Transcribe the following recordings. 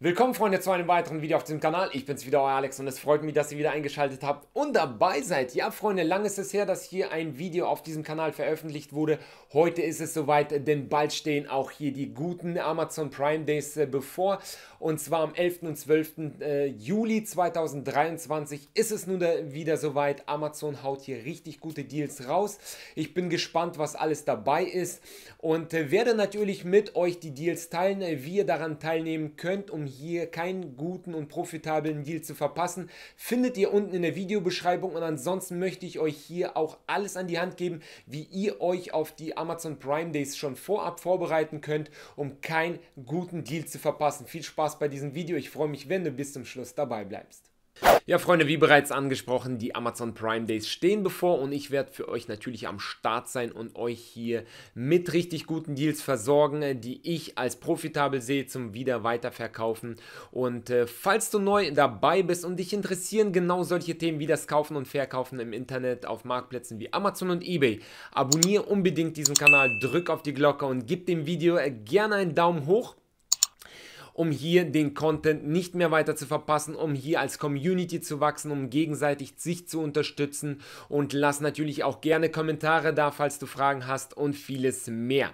Willkommen Freunde zu einem weiteren Video auf diesem Kanal. Ich bin's wieder, euer Alex und es freut mich, dass ihr wieder eingeschaltet habt und dabei seid. Ja Freunde, lang ist es her, dass hier ein Video auf diesem Kanal veröffentlicht wurde. Heute ist es soweit, denn bald stehen auch hier die guten Amazon Prime Days äh, bevor. Und zwar am 11. und 12. Äh, Juli 2023 ist es nun wieder soweit. Amazon haut hier richtig gute Deals raus. Ich bin gespannt, was alles dabei ist und äh, werde natürlich mit euch die Deals teilen, wie ihr daran teilnehmen könnt, um hier keinen guten und profitablen Deal zu verpassen. Findet ihr unten in der Videobeschreibung und ansonsten möchte ich euch hier auch alles an die Hand geben, wie ihr euch auf die Amazon Prime Days schon vorab vorbereiten könnt, um keinen guten Deal zu verpassen. Viel Spaß bei diesem Video. Ich freue mich, wenn du bis zum Schluss dabei bleibst. Ja, Freunde, wie bereits angesprochen, die Amazon Prime Days stehen bevor und ich werde für euch natürlich am Start sein und euch hier mit richtig guten Deals versorgen, die ich als profitabel sehe zum Wieder weiterverkaufen. Und äh, falls du neu dabei bist und dich interessieren genau solche Themen wie das Kaufen und Verkaufen im Internet auf Marktplätzen wie Amazon und eBay, abonniere unbedingt diesen Kanal, drück auf die Glocke und gib dem Video äh, gerne einen Daumen hoch um hier den Content nicht mehr weiter zu verpassen, um hier als Community zu wachsen, um gegenseitig sich zu unterstützen und lass natürlich auch gerne Kommentare da, falls du Fragen hast und vieles mehr.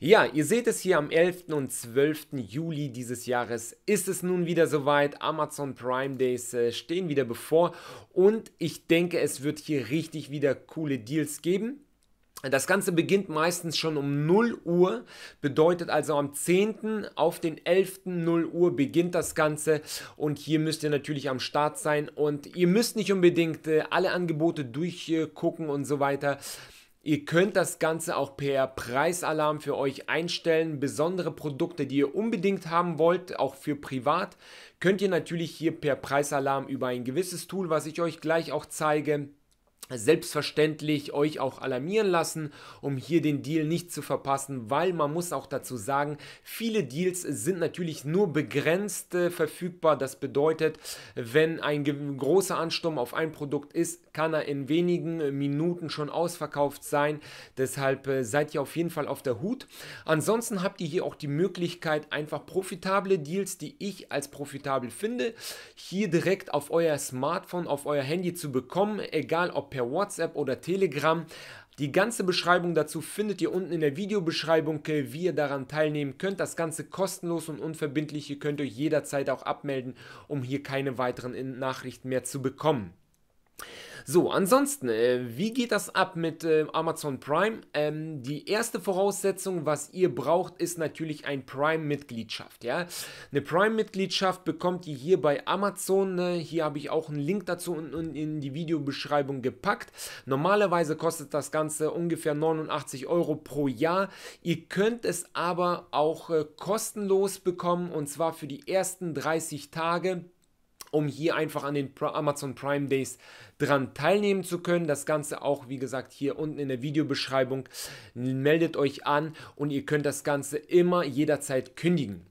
Ja, ihr seht es hier am 11. und 12. Juli dieses Jahres ist es nun wieder soweit. Amazon Prime Days äh, stehen wieder bevor und ich denke, es wird hier richtig wieder coole Deals geben. Das Ganze beginnt meistens schon um 0 Uhr, bedeutet also am 10. auf den 11. 0 Uhr beginnt das Ganze und hier müsst ihr natürlich am Start sein und ihr müsst nicht unbedingt äh, alle Angebote durchgucken und so weiter. Ihr könnt das Ganze auch per Preisalarm für euch einstellen. Besondere Produkte, die ihr unbedingt haben wollt, auch für privat, könnt ihr natürlich hier per Preisalarm über ein gewisses Tool, was ich euch gleich auch zeige, selbstverständlich euch auch alarmieren lassen, um hier den Deal nicht zu verpassen, weil man muss auch dazu sagen, viele Deals sind natürlich nur begrenzt äh, verfügbar. Das bedeutet, wenn ein großer Ansturm auf ein Produkt ist, kann er in wenigen äh, Minuten schon ausverkauft sein. Deshalb äh, seid ihr auf jeden Fall auf der Hut. Ansonsten habt ihr hier auch die Möglichkeit, einfach profitable Deals, die ich als profitabel finde, hier direkt auf euer Smartphone, auf euer Handy zu bekommen, egal ob per WhatsApp oder Telegram. Die ganze Beschreibung dazu findet ihr unten in der Videobeschreibung, wie ihr daran teilnehmen könnt. Das Ganze kostenlos und unverbindlich. Ihr könnt euch jederzeit auch abmelden, um hier keine weiteren Nachrichten mehr zu bekommen. So, ansonsten, äh, wie geht das ab mit äh, Amazon Prime? Ähm, die erste Voraussetzung, was ihr braucht, ist natürlich ein Prime-Mitgliedschaft. Ja? Eine Prime-Mitgliedschaft bekommt ihr hier bei Amazon. Äh, hier habe ich auch einen Link dazu unten in, in die Videobeschreibung gepackt. Normalerweise kostet das Ganze ungefähr 89 Euro pro Jahr. Ihr könnt es aber auch äh, kostenlos bekommen und zwar für die ersten 30 Tage um hier einfach an den Amazon Prime Days dran teilnehmen zu können. Das Ganze auch, wie gesagt, hier unten in der Videobeschreibung. Meldet euch an und ihr könnt das Ganze immer jederzeit kündigen.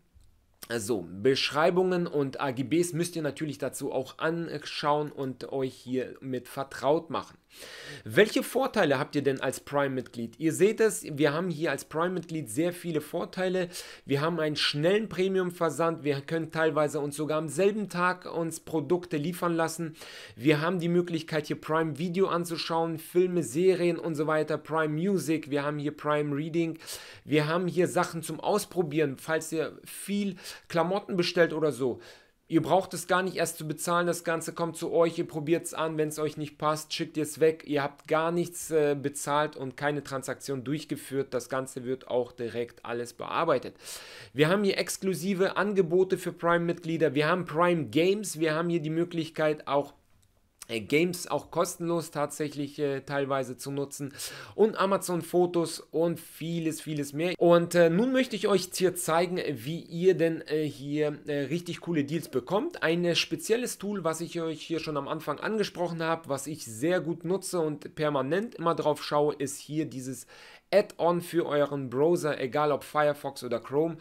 Also Beschreibungen und AGBs müsst ihr natürlich dazu auch anschauen und euch hier mit vertraut machen. Welche Vorteile habt ihr denn als Prime-Mitglied? Ihr seht es, wir haben hier als Prime-Mitglied sehr viele Vorteile. Wir haben einen schnellen Premium-Versand. Wir können teilweise uns sogar am selben Tag uns Produkte liefern lassen. Wir haben die Möglichkeit, hier Prime Video anzuschauen, Filme, Serien und so weiter, Prime Music. Wir haben hier Prime Reading. Wir haben hier Sachen zum Ausprobieren, falls ihr viel Klamotten bestellt oder so. Ihr braucht es gar nicht erst zu bezahlen, das Ganze kommt zu euch, ihr probiert es an, wenn es euch nicht passt, schickt ihr es weg, ihr habt gar nichts äh, bezahlt und keine Transaktion durchgeführt, das Ganze wird auch direkt alles bearbeitet. Wir haben hier exklusive Angebote für Prime-Mitglieder, wir haben Prime Games, wir haben hier die Möglichkeit auch äh, Games auch kostenlos tatsächlich äh, teilweise zu nutzen und Amazon Fotos und vieles, vieles mehr. Und äh, nun möchte ich euch hier zeigen, wie ihr denn äh, hier äh, richtig coole Deals bekommt. Ein äh, spezielles Tool, was ich euch hier schon am Anfang angesprochen habe, was ich sehr gut nutze und permanent immer drauf schaue, ist hier dieses Add-on für euren Browser, egal ob Firefox oder Chrome,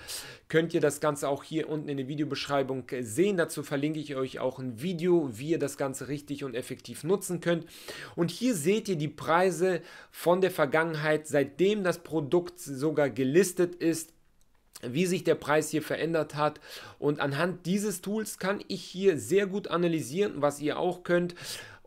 könnt ihr das Ganze auch hier unten in der Videobeschreibung sehen. Dazu verlinke ich euch auch ein Video, wie ihr das Ganze richtig und und effektiv nutzen könnt. Und hier seht ihr die Preise von der Vergangenheit, seitdem das Produkt sogar gelistet ist wie sich der Preis hier verändert hat. Und anhand dieses Tools kann ich hier sehr gut analysieren, was ihr auch könnt,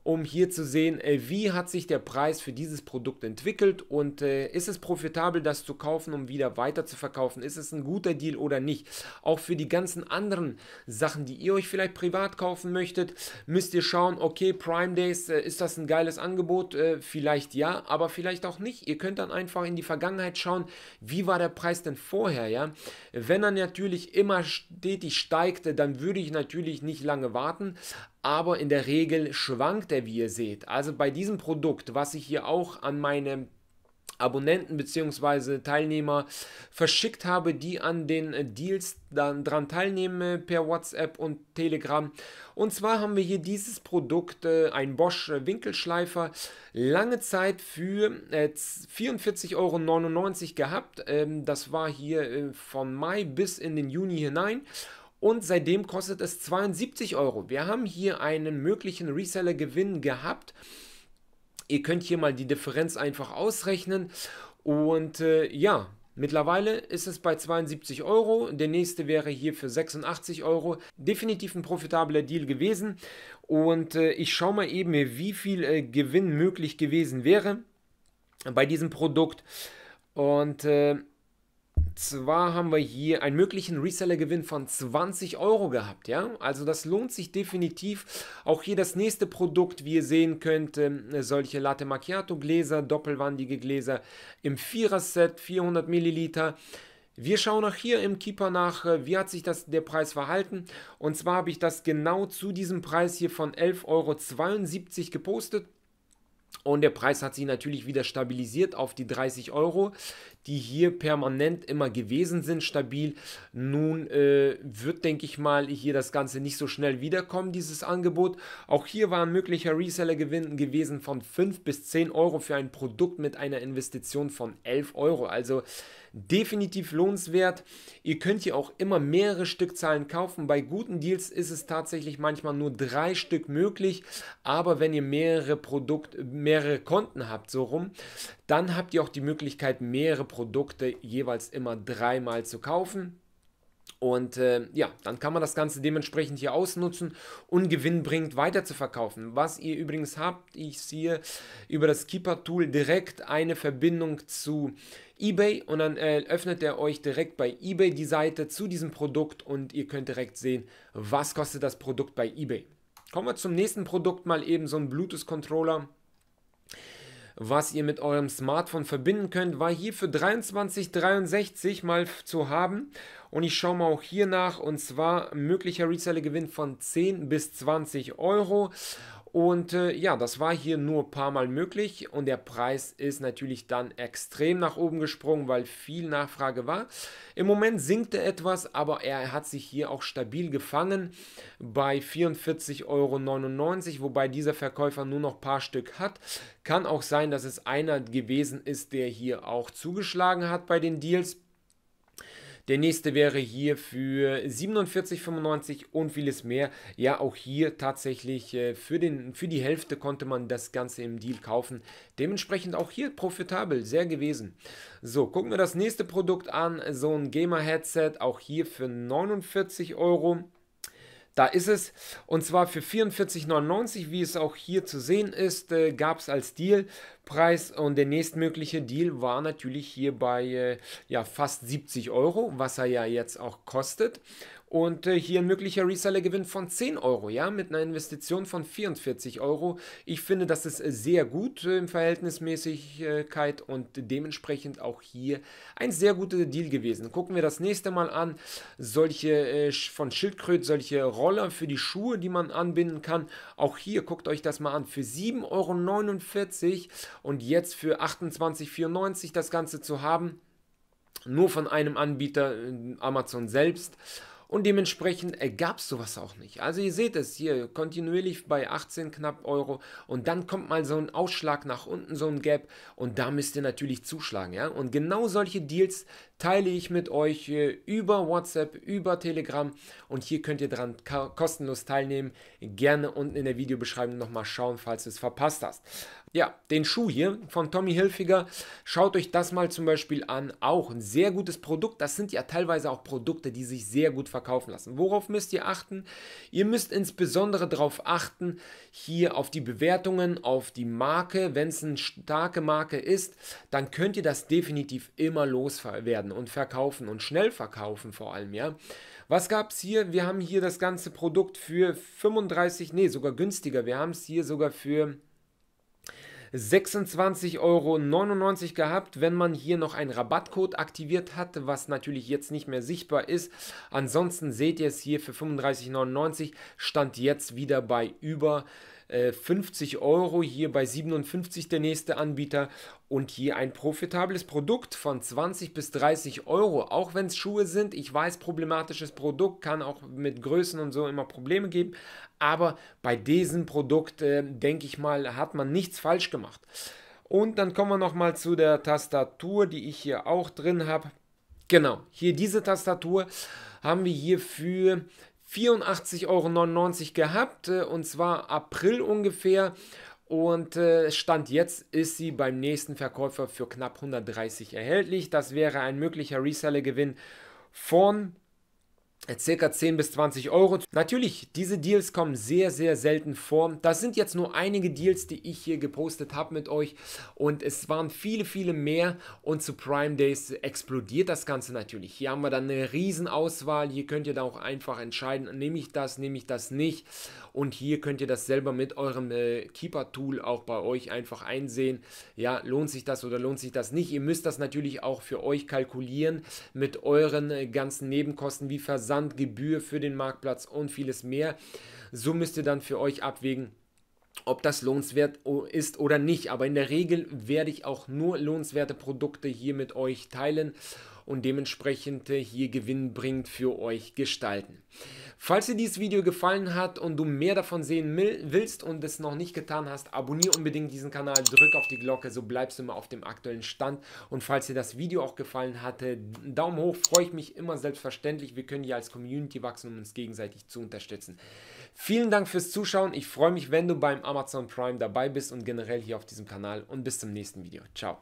um hier zu sehen, äh, wie hat sich der Preis für dieses Produkt entwickelt und äh, ist es profitabel, das zu kaufen, um wieder weiter zu verkaufen? Ist es ein guter Deal oder nicht? Auch für die ganzen anderen Sachen, die ihr euch vielleicht privat kaufen möchtet, müsst ihr schauen, okay, Prime Days, äh, ist das ein geiles Angebot? Vielleicht ja, aber vielleicht auch nicht. Ihr könnt dann einfach in die Vergangenheit schauen, wie war der Preis denn vorher, ja? Wenn er natürlich immer stetig steigte, dann würde ich natürlich nicht lange warten, aber in der Regel schwankt er, wie ihr seht. Also bei diesem Produkt, was ich hier auch an meine Abonnenten bzw. Teilnehmer verschickt habe, die an den Deals dann dran teilnehmen per WhatsApp und Telegram. Und zwar haben wir hier dieses Produkt, äh, ein Bosch Winkelschleifer, lange Zeit für 44,99 äh, Euro gehabt. Ähm, das war hier äh, von Mai bis in den Juni hinein und seitdem kostet es 72 Euro. Wir haben hier einen möglichen Reseller-Gewinn gehabt. Ihr könnt hier mal die Differenz einfach ausrechnen und äh, ja, Mittlerweile ist es bei 72 Euro, der nächste wäre hier für 86 Euro. Definitiv ein profitabler Deal gewesen und äh, ich schaue mal eben, wie viel äh, Gewinn möglich gewesen wäre bei diesem Produkt und äh, zwar haben wir hier einen möglichen Resellergewinn von 20 Euro gehabt. Ja? Also das lohnt sich definitiv. Auch hier das nächste Produkt, wie ihr sehen könnt, ähm, solche Latte Macchiato Gläser, doppelwandige Gläser im Viererset, 400 Milliliter. Wir schauen auch hier im Keeper nach, äh, wie hat sich das, der Preis verhalten. Und zwar habe ich das genau zu diesem Preis hier von 11,72 Euro gepostet. Und der Preis hat sich natürlich wieder stabilisiert auf die 30 Euro, die hier permanent immer gewesen sind, stabil. Nun äh, wird, denke ich mal, hier das Ganze nicht so schnell wiederkommen, dieses Angebot. Auch hier war ein möglicher Resellergewinn gewesen von 5 bis 10 Euro für ein Produkt mit einer Investition von 11 Euro. Also definitiv lohnenswert. Ihr könnt hier auch immer mehrere Stückzahlen kaufen. Bei guten Deals ist es tatsächlich manchmal nur drei Stück möglich. Aber wenn ihr mehrere Produkte, mehrere Konten habt, so rum, dann habt ihr auch die Möglichkeit, mehrere Produkte jeweils immer dreimal zu kaufen. Und äh, ja, dann kann man das Ganze dementsprechend hier ausnutzen und gewinnbringend weiter zu verkaufen. Was ihr übrigens habt, ich sehe über das Keeper-Tool direkt eine Verbindung zu eBay und dann äh, öffnet er euch direkt bei eBay die Seite zu diesem Produkt und ihr könnt direkt sehen, was kostet das Produkt bei eBay. Kommen wir zum nächsten Produkt, mal eben so ein Bluetooth-Controller was ihr mit eurem Smartphone verbinden könnt, war hier für 23,63 mal zu haben. Und ich schaue mal auch hier nach und zwar möglicher Resellergewinn von 10 bis 20 Euro. Und äh, ja, das war hier nur ein paar Mal möglich und der Preis ist natürlich dann extrem nach oben gesprungen, weil viel Nachfrage war. Im Moment sinkt er etwas, aber er hat sich hier auch stabil gefangen bei 44,99 Euro, wobei dieser Verkäufer nur noch ein paar Stück hat. Kann auch sein, dass es einer gewesen ist, der hier auch zugeschlagen hat bei den Deals. Der nächste wäre hier für 47,95 und vieles mehr. Ja, auch hier tatsächlich äh, für, den, für die Hälfte konnte man das Ganze im Deal kaufen. Dementsprechend auch hier profitabel, sehr gewesen. So, gucken wir das nächste Produkt an. So ein Gamer-Headset, auch hier für 49 Euro. Da ist es. Und zwar für 44,99, wie es auch hier zu sehen ist, äh, gab es als Dealpreis. Und der nächstmögliche Deal war natürlich hier bei äh, ja, fast 70 Euro, was er ja jetzt auch kostet und äh, hier ein möglicher Reseller-Gewinn von 10 Euro, ja, mit einer Investition von 44 Euro. Ich finde, das ist äh, sehr gut äh, in Verhältnismäßigkeit und dementsprechend auch hier ein sehr guter Deal gewesen. Gucken wir das nächste Mal an, solche äh, von Schildkröt, solche Roller für die Schuhe, die man anbinden kann. Auch hier, guckt euch das mal an, für 7,49 Euro und jetzt für 28,94 Euro das Ganze zu haben. Nur von einem Anbieter, äh, Amazon selbst. Und dementsprechend ergab äh, es sowas auch nicht. Also ihr seht es hier kontinuierlich bei 18 knapp Euro und dann kommt mal so ein Ausschlag nach unten, so ein Gap und da müsst ihr natürlich zuschlagen. ja. Und genau solche Deals teile ich mit euch äh, über WhatsApp, über Telegram und hier könnt ihr dran kostenlos teilnehmen. Gerne unten in der Videobeschreibung nochmal schauen, falls du es verpasst hast. Ja, den Schuh hier von Tommy Hilfiger, schaut euch das mal zum Beispiel an. Auch ein sehr gutes Produkt. Das sind ja teilweise auch Produkte, die sich sehr gut verkaufen lassen. Worauf müsst ihr achten? Ihr müsst insbesondere darauf achten, hier auf die Bewertungen, auf die Marke. Wenn es eine starke Marke ist, dann könnt ihr das definitiv immer loswerden und verkaufen und schnell verkaufen vor allem, ja. Was gab es hier? Wir haben hier das ganze Produkt für 35, nee, sogar günstiger. Wir haben es hier sogar für 26,99 Euro gehabt, wenn man hier noch einen Rabattcode aktiviert hat, was natürlich jetzt nicht mehr sichtbar ist. Ansonsten seht ihr es hier für 35,99 Euro, stand jetzt wieder bei über 50 äh, Euro, hier bei 57 der nächste Anbieter und hier ein profitables Produkt von 20 bis 30 Euro, auch wenn es Schuhe sind. Ich weiß, problematisches Produkt kann auch mit Größen und so immer Probleme geben, aber bei diesem Produkt, äh, denke ich mal, hat man nichts falsch gemacht. Und dann kommen wir nochmal zu der Tastatur, die ich hier auch drin habe. Genau, hier diese Tastatur haben wir hier für 84,99 Euro gehabt äh, und zwar April ungefähr. Und äh, Stand jetzt ist sie beim nächsten Verkäufer für knapp 130 erhältlich. Das wäre ein möglicher Reseller-Gewinn von circa 10 bis 20 Euro. Natürlich, diese Deals kommen sehr, sehr selten vor. Das sind jetzt nur einige Deals, die ich hier gepostet habe mit euch und es waren viele, viele mehr und zu Prime Days explodiert das Ganze natürlich. Hier haben wir dann eine Riesenauswahl, hier könnt ihr da auch einfach entscheiden, nehme ich das, nehme ich das nicht und hier könnt ihr das selber mit eurem äh, Keeper-Tool auch bei euch einfach einsehen. Ja, lohnt sich das oder lohnt sich das nicht? Ihr müsst das natürlich auch für euch kalkulieren mit euren äh, ganzen Nebenkosten wie Versand Versand, Gebühr für den Marktplatz und vieles mehr. So müsst ihr dann für euch abwägen, ob das lohnenswert ist oder nicht. Aber in der Regel werde ich auch nur lohnenswerte Produkte hier mit euch teilen und dementsprechend äh, hier Gewinn bringt für euch gestalten. Falls dir dieses Video gefallen hat und du mehr davon sehen willst und es noch nicht getan hast, abonniere unbedingt diesen Kanal, drück auf die Glocke, so bleibst du immer auf dem aktuellen Stand. Und falls dir das Video auch gefallen hatte, äh, Daumen hoch, freue ich mich immer selbstverständlich. Wir können hier als Community wachsen, um uns gegenseitig zu unterstützen. Vielen Dank fürs Zuschauen. Ich freue mich, wenn du beim Amazon Prime dabei bist und generell hier auf diesem Kanal. Und bis zum nächsten Video. Ciao.